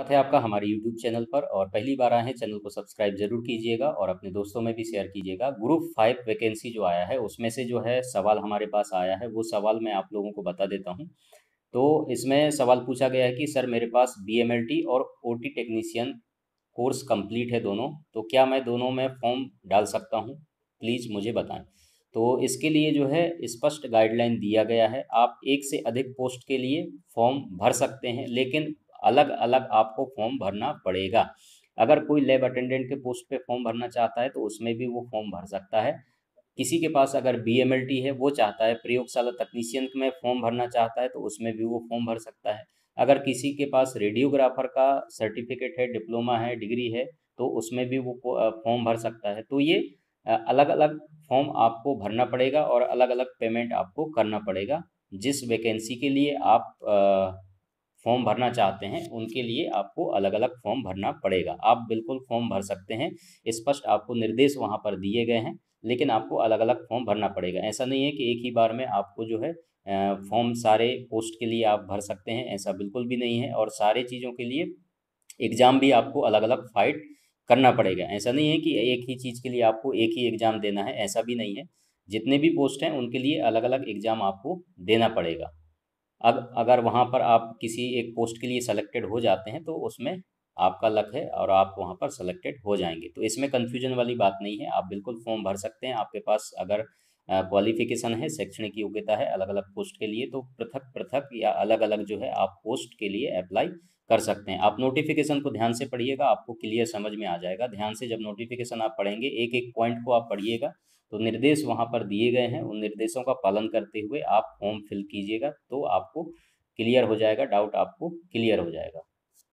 स्वागत है आपका हमारे यूट्यूब चैनल पर और पहली बार आए हैं चैनल को सब्सक्राइब जरूर कीजिएगा और अपने दोस्तों में भी शेयर कीजिएगा ग्रुप फाइव वैकेंसी जो आया है उसमें से जो है सवाल हमारे पास आया है वो सवाल मैं आप लोगों को बता देता हूँ तो इसमें सवाल पूछा गया है कि सर मेरे पास बी और ओ टेक्नीशियन कोर्स कम्प्लीट है दोनों तो क्या मैं दोनों में फॉर्म डाल सकता हूँ प्लीज़ मुझे बताएँ तो इसके लिए जो है स्पष्ट गाइडलाइन दिया गया है आप एक से अधिक पोस्ट के लिए फॉर्म भर सकते हैं लेकिन अलग अलग आपको फॉर्म भरना पड़ेगा अगर कोई लैब अटेंडेंट के पोस्ट पे फॉर्म भरना चाहता है तो उसमें भी वो फॉर्म भर सकता है किसी के पास अगर बी है वो चाहता है प्रयोगशाला तकनीशियन में फॉर्म भरना चाहता है तो उसमें भी वो फॉर्म भर सकता है अगर किसी के पास रेडियोग्राफर का सर्टिफिकेट है डिप्लोमा है डिग्री है तो उसमें भी वो फॉर्म भर सकता है तो ये अलग अलग फॉर्म आपको भरना पड़ेगा और अलग अलग पेमेंट आपको करना पड़ेगा जिस वैकेंसी के लिए आप फॉर्म भरना चाहते हैं उनके लिए आपको अलग अलग फॉर्म भरना पड़ेगा आप बिल्कुल फॉर्म भर सकते हैं स्पष्ट आपको निर्देश वहाँ पर दिए गए हैं लेकिन आपको अलग अलग फॉर्म भरना पड़ेगा ऐसा नहीं है कि एक ही बार में आपको जो है फॉर्म सारे पोस्ट के लिए आप भर सकते हैं ऐसा बिल्कुल भी नहीं है और सारे चीज़ों के लिए एग्ज़ाम भी आपको अलग अलग फाइट करना पड़ेगा ऐसा नहीं है कि एक ही चीज़ के लिए आपको एक ही एग्ज़ाम देना है ऐसा भी नहीं है जितने भी पोस्ट हैं उनके लिए अलग अलग एग्ज़ाम आपको देना पड़ेगा अब अगर वहाँ पर आप किसी एक पोस्ट के लिए सेलेक्टेड हो जाते हैं तो उसमें आपका लक है और आप वहाँ पर सेलेक्टेड हो जाएंगे तो इसमें कन्फ्यूजन वाली बात नहीं है आप बिल्कुल फॉर्म भर सकते हैं आपके पास अगर क्वालिफिकेशन है शैक्षणिक योग्यता है अलग अलग पोस्ट के लिए तो पृथक पृथक या अलग अलग जो है आप पोस्ट के लिए अप्लाई कर सकते हैं आप नोटिफिकेशन को ध्यान से पढ़िएगा आपको क्लियर समझ में आ जाएगा ध्यान से जब नोटिफिकेशन आप पढ़ेंगे एक एक पॉइंट को आप पढ़िएगा तो निर्देश वहाँ पर दिए गए हैं उन निर्देशों का पालन करते हुए आप फॉर्म फिल कीजिएगा तो आपको क्लियर हो जाएगा डाउट आपको क्लियर हो जाएगा